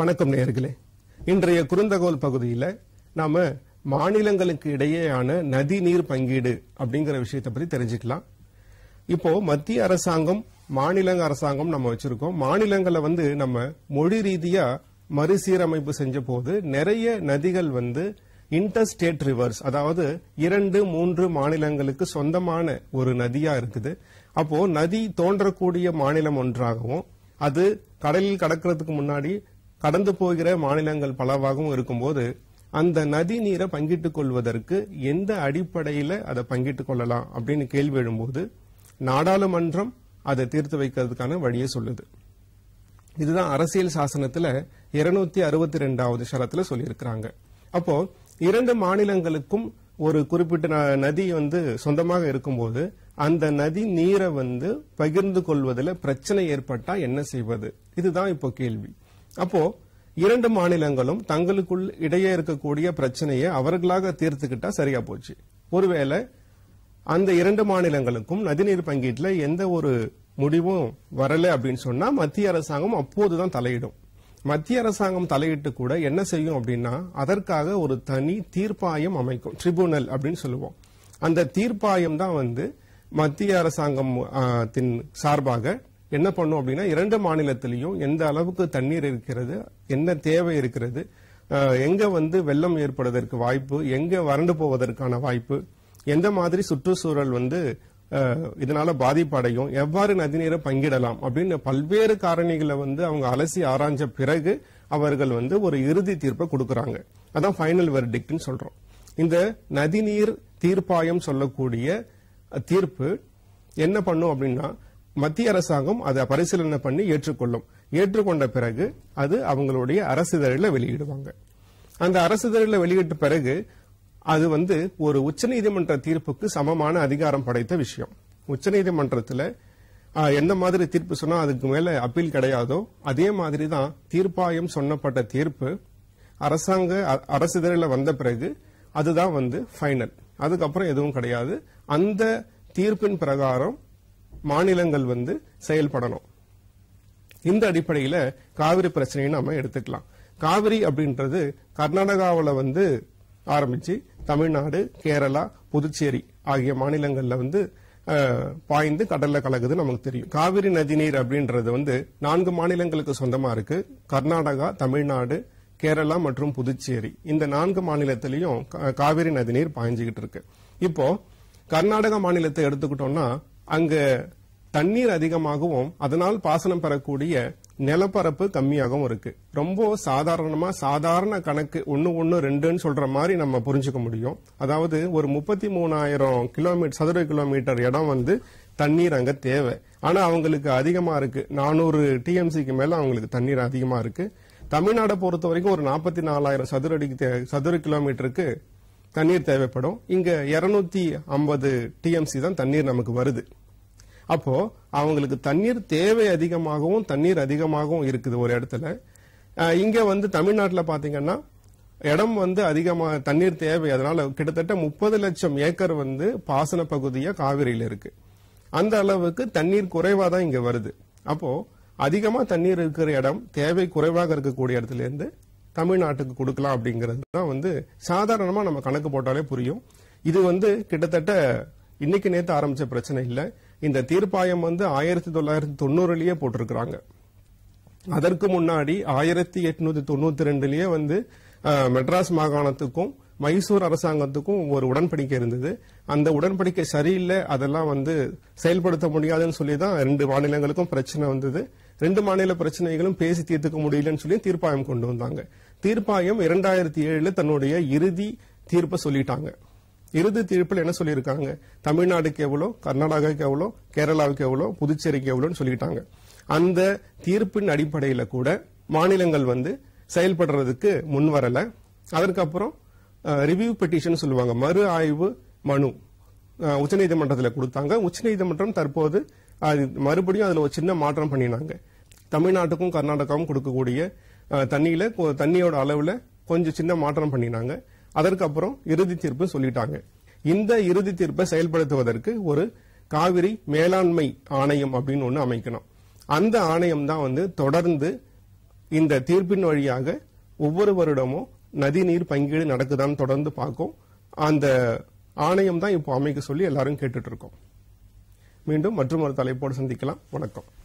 வணக்கம் நேர்களே இன்றைய குறுந்தகோல் பகுதியில் நாம் மாநிலங்களுக்கு இடையேயான நதி நீர் பங்கீடு அப்படிங்கிற விஷயத்தை பற்றி தெரிஞ்சுக்கலாம் இப்போ மத்திய அரசாங்கம் மாநில அரசாங்கம் நம்ம வச்சிருக்கோம் மாநிலங்களை வந்து நம்ம மொழி ரீதியா மறுசீரமைப்பு செஞ்ச போது நிறைய நதிகள் வந்து இன்டர் ஸ்டேட் ரிவர்ஸ் அதாவது இரண்டு மூன்று மாநிலங்களுக்கு சொந்தமான ஒரு நதியா இருக்குது அப்போ நதி தோன்றக்கூடிய மாநிலம் ஒன்றாகவும் அது கடலில் கடக்கிறதுக்கு முன்னாடி கடந்து போகிற மாநிலங்கள் பலவாகவும் இருக்கும்போது அந்த நதி நீரை பங்கிட்டுக் கொள்வதற்கு எந்த அடிப்படையில அதை பங்கிட்டுக் கொள்ளலாம் அப்படின்னு கேள்வி எழும்போது நாடாளுமன்றம் அதை தீர்த்து வைக்கிறதுக்கான வழியை சொல்லுது இதுதான் அரசியல் சாசனத்துல இருநூத்தி அறுபத்தி ரெண்டாவது சரத்துல சொல்லியிருக்கிறாங்க அப்போ இரண்டு மாநிலங்களுக்கும் ஒரு குறிப்பிட்ட நதி வந்து சொந்தமாக இருக்கும்போது அந்த நதி நீரை வந்து பகிர்ந்து கொள்வதில் பிரச்சனை ஏற்பட்டா என்ன செய்வது இதுதான் இப்போ கேள்வி அப்போ இரண்டு மாநிலங்களும் தங்களுக்குள் இடையே இருக்கக்கூடிய பிரச்சனையை அவர்களாக தீர்த்துக்கிட்டா சரியா போச்சு ஒருவேளை அந்த இரண்டு மாநிலங்களுக்கும் நதிநீர் பங்கீட்டில் எந்த ஒரு முடிவும் வரல அப்படின்னு சொன்னா மத்திய அரசாங்கம் அப்போதுதான் தலையிடும் மத்திய அரசாங்கம் தலையிட்டு கூட என்ன செய்யும் அப்படின்னா அதற்காக ஒரு தனி தீர்ப்பாயம் அமைக்கும் ட்ரிபுனல் அப்படின்னு சொல்லுவோம் அந்த தீர்ப்பாயம் தான் வந்து மத்திய அரசாங்கம் சார்பாக என்ன பண்ணும் அப்படின்னா இரண்டு மாநிலத்திலையும் எந்த அளவுக்கு தண்ணீர் இருக்கிறது என்ன தேவை இருக்கிறது எங்க வந்து வெள்ளம் ஏற்படுவதற்கு வாய்ப்பு எங்க வறண்டு போவதற்கான வாய்ப்பு எந்த மாதிரி சுற்றுச்சூழல் வந்து இதனால பாதிப்படையும் எவ்வாறு நதிநீரை பங்கிடலாம் அப்படின்னு பல்வேறு காரணிகளை வந்து அவங்க அலசி ஆராய்ஞ்ச பிறகு அவர்கள் வந்து ஒரு இறுதி தீர்ப்பை கொடுக்கறாங்க அதான் ஃபைனல் வெர்டிக்ட்னு சொல்றோம் இந்த நதிநீர் தீர்ப்பாயம் சொல்லக்கூடிய தீர்ப்பு என்ன பண்ணும் அப்படின்னா மத்திய அரசாங்கம் அதை பரிசீலனை பண்ணி ஏற்றுக்கொள்ளும் ஏற்றுக்கொண்ட பிறகு அது அவங்களுடைய அரசிதழில் வெளியிடுவாங்க அந்த அரசிதழில் வெளியிட்ட பிறகு அது வந்து ஒரு உச்சநீதிமன்ற தீர்ப்புக்கு சமமான அதிகாரம் படைத்த விஷயம் உச்சநீதிமன்றத்தில் எந்த மாதிரி தீர்ப்பு சொன்னா அதுக்கு மேல அப்பீல் கிடையாதோ அதே மாதிரி தான் தீர்ப்பாயம் சொன்னப்பட்ட தீர்ப்பு அரசாங்க அரசிதழில் வந்த பிறகு அதுதான் வந்து ஃபைனல் அதுக்கப்புறம் எதுவும் கிடையாது அந்த தீர்ப்பின் பிரகாரம் மாநிலங்கள் வந்து செயல்படணும் இந்த அடிப்படையில காவிரி பிரச்சனையை நாம எடுத்துக்கலாம் காவிரி அப்படின்றது கர்நாடகாவில் வந்து ஆரம்பிச்சு தமிழ்நாடு கேரளா புதுச்சேரி ஆகிய மாநிலங்கள்ல வந்து பாய்ந்து கடல்ல கலக்குது நமக்கு தெரியும் காவிரி நதிநீர் அப்படின்றது வந்து நான்கு மாநிலங்களுக்கு சொந்தமா இருக்கு கர்நாடகா தமிழ்நாடு கேரளா மற்றும் புதுச்சேரி இந்த நான்கு மாநிலத்திலையும் காவிரி நதிநீர் பாய்ஞ்சுகிட்டு இருக்கு இப்போ கர்நாடக மாநிலத்தை எடுத்துக்கிட்டோம்னா அங்கு தண்ணீர் அதிகமாகவும் அதனால் பாசனம் பெறக்கூடிய நிலப்பரப்பு கம்மியாகவும் இருக்கு ரொம்ப சாதாரணமா சாதாரண கணக்கு ஒன்னு ஒன்னு ரெண்டுன்னு சொல்ற மாதிரி நம்ம புரிஞ்சுக்க முடியும் அதாவது ஒரு முப்பத்தி மூணாயிரம் கிலோமீட்டர் சதுர கிலோமீட்டர் இடம் வந்து தண்ணீர் அங்க தேவை ஆனா அவங்களுக்கு அதிகமா இருக்கு நானூறு டிஎம்சிக்கு மேல அவங்களுக்கு தண்ணீர் அதிகமா இருக்கு தமிழ்நாடை பொறுத்த வரைக்கும் ஒரு நாற்பத்தி நாலாயிரம் சதுர அடி சதுர கிலோமீட்டருக்கு தண்ணீர் தேவைப்படும் இங்க இருநூத்தி ஐம்பது டிஎம்சி தான் தண்ணீர் நமக்கு வருது அப்போ அவங்களுக்கு தண்ணீர் தேவை அதிகமாகவும் தண்ணீர் அதிகமாகவும் இருக்குது ஒரு இடத்துல இங்க வந்து தமிழ்நாட்டில் பாத்தீங்கன்னா இடம் வந்து அதிகமாக தண்ணீர் தேவை அதனால கிட்டத்தட்ட முப்பது லட்சம் ஏக்கர் வந்து பாசன பகுதியாக காவிரியில் இருக்கு அந்த அளவுக்கு தண்ணீர் குறைவாக தான் இங்கே வருது அப்போ அதிகமாக தண்ணீர் இருக்கிற இடம் தேவை குறைவாக இருக்கக்கூடிய இடத்துல இருந்து தமிழ்நாட்டுக்கு கொடுக்கலாம் அப்படிங்கிறது தான் வந்து சாதாரணமாக நம்ம கணக்கு போட்டாலே புரியும் இது வந்து கிட்டத்தட்ட இன்னைக்கு நேற்று ஆரம்பிச்ச பிரச்சனை இல்லை இந்த தீர்ப்பாயம் வந்து ஆயிரத்தி தொள்ளாயிரத்தி தொண்ணூறுலயே போட்டிருக்கிறாங்க அதற்கு முன்னாடி ஆயிரத்தி எட்நூத்தி தொண்ணூத்தி ரெண்டுலயே வந்து மெட்ராஸ் மாகாணத்துக்கும் மைசூர் அரசாங்கத்துக்கும் ஒரு உடன்படிக்கை இருந்தது அந்த உடன்படிக்கை சரியில்லை அதெல்லாம் வந்து செயல்படுத்த முடியாதுன்னு சொல்லி தான் ரெண்டு மாநிலங்களுக்கும் பிரச்சனை வந்தது ரெண்டு மாநில பிரச்சனைகளும் பேசி தீர்த்துக்க முடியலன்னு சொல்லி தீர்ப்பாயம் கொண்டு வந்தாங்க தீர்ப்பாயம் இரண்டாயிரத்தி ஏழுல தன்னுடைய இறுதி தீர்ப்பை சொல்லிட்டாங்க இறுதி தீர்ப்பில் என்ன சொல்லியிருக்காங்க தமிழ்நாடுக்கு எவ்வளோ கர்நாடகாவுக்கு எவ்வளோ கேரளாவுக்கு எவ்வளோ புதுச்சேரிக்கு எவ்வளோன்னு சொல்லிட்டாங்க அந்த தீர்ப்பின் அடிப்படையில் கூட மாநிலங்கள் வந்து செயல்படுறதுக்கு முன் வரலை அதற்கப்புறம் ரிவ்யூ பெட்டிஷன் சொல்லுவாங்க மறு ஆய்வு மனு உச்சநீதிமன்றத்தில் கொடுத்தாங்க உச்சநீதிமன்றம் தற்போது மறுபடியும் அதில் ஒரு சின்ன மாற்றம் பண்ணினாங்க தமிழ்நாட்டுக்கும் கர்நாடகாவும் கொடுக்கக்கூடிய தண்ணியில தண்ணியோட அளவில் கொஞ்சம் சின்ன மாற்றம் பண்ணினாங்க அதற்கு அப்புறம் இறுதி தீர்ப்பு சொல்லிட்டாங்க இந்த இறுதி தீர்ப்பை செயல்படுத்துவதற்கு ஒரு காவிரி மேலாண்மை ஆணையம் அப்படின்னு ஒன்று அமைக்கணும் அந்த ஆணையம் தான் வந்து தொடர்ந்து இந்த தீர்ப்பின் வழியாக ஒவ்வொரு வருடமும் நதிநீர் பங்கீடு நடக்குதான்னு தொடர்ந்து பார்க்கும் அந்த ஆணையம் தான் இப்போ அமைக்க சொல்லி எல்லாரும் கேட்டுட்டு இருக்கோம் மீண்டும் மற்றும் ஒரு தலைப்போடு சந்திக்கலாம் வணக்கம்